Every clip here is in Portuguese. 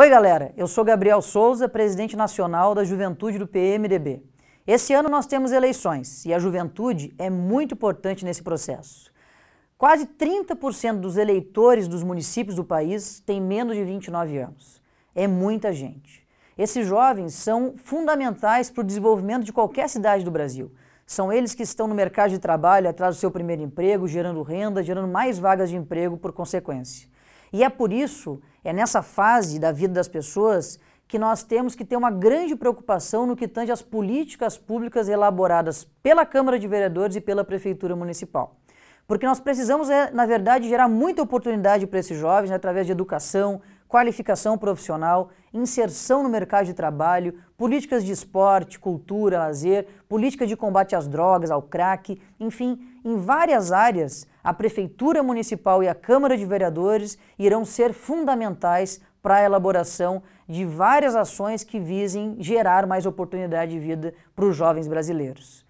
Oi, galera. Eu sou Gabriel Souza, presidente nacional da Juventude do PMDB. Esse ano nós temos eleições e a juventude é muito importante nesse processo. Quase 30% dos eleitores dos municípios do país têm menos de 29 anos. É muita gente. Esses jovens são fundamentais para o desenvolvimento de qualquer cidade do Brasil. São eles que estão no mercado de trabalho atrás do seu primeiro emprego, gerando renda, gerando mais vagas de emprego por consequência. E é por isso, é nessa fase da vida das pessoas que nós temos que ter uma grande preocupação no que tange às políticas públicas elaboradas pela Câmara de Vereadores e pela Prefeitura Municipal. Porque nós precisamos, é, na verdade, gerar muita oportunidade para esses jovens né, através de educação, qualificação profissional, inserção no mercado de trabalho, políticas de esporte, cultura, lazer, política de combate às drogas, ao crack, enfim, em várias áreas, a Prefeitura Municipal e a Câmara de Vereadores irão ser fundamentais para a elaboração de várias ações que visem gerar mais oportunidade de vida para os jovens brasileiros.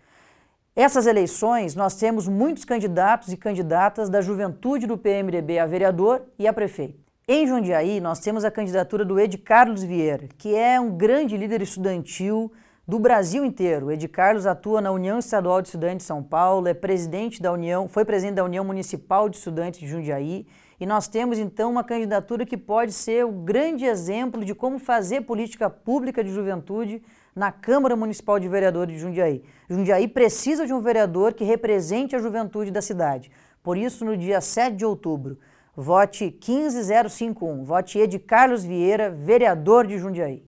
Essas eleições, nós temos muitos candidatos e candidatas da juventude do PMDB a vereador e a prefeito. Em Jundiaí, nós temos a candidatura do Ed Carlos Vieira, que é um grande líder estudantil do Brasil inteiro. Ed Carlos atua na União Estadual de Estudantes de São Paulo, é presidente da União, foi presidente da União Municipal de Estudantes de Jundiaí, e nós temos então uma candidatura que pode ser o grande exemplo de como fazer política pública de juventude na Câmara Municipal de Vereadores de Jundiaí. Jundiaí precisa de um vereador que represente a juventude da cidade. Por isso, no dia 7 de outubro, Vote 15051. Vote E de Carlos Vieira, vereador de Jundiaí.